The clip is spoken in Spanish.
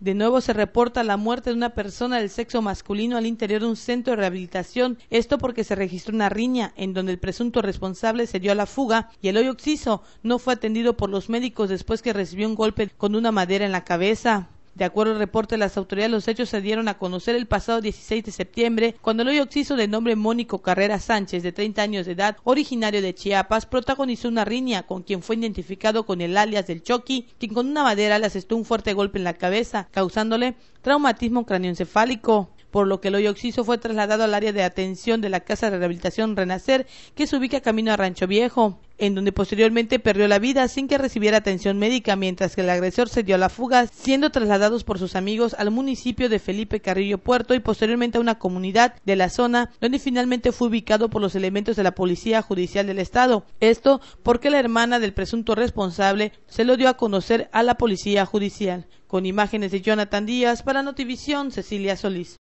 De nuevo se reporta la muerte de una persona del sexo masculino al interior de un centro de rehabilitación, esto porque se registró una riña en donde el presunto responsable se dio a la fuga y el hoyo occiso no fue atendido por los médicos después que recibió un golpe con una madera en la cabeza. De acuerdo al reporte de las autoridades, los hechos se dieron a conocer el pasado 16 de septiembre, cuando el hoyo occiso de nombre Mónico Carrera Sánchez, de 30 años de edad, originario de Chiapas, protagonizó una riña con quien fue identificado con el alias del Choqui, quien con una madera le asestó un fuerte golpe en la cabeza, causándole traumatismo craneoencefálico por lo que el hoyo Oxiso fue trasladado al área de atención de la Casa de Rehabilitación Renacer, que se ubica camino a Rancho Viejo, en donde posteriormente perdió la vida sin que recibiera atención médica, mientras que el agresor se dio a la fuga, siendo trasladados por sus amigos al municipio de Felipe Carrillo Puerto y posteriormente a una comunidad de la zona, donde finalmente fue ubicado por los elementos de la Policía Judicial del Estado. Esto porque la hermana del presunto responsable se lo dio a conocer a la Policía Judicial. Con imágenes de Jonathan Díaz para Notivisión, Cecilia Solís.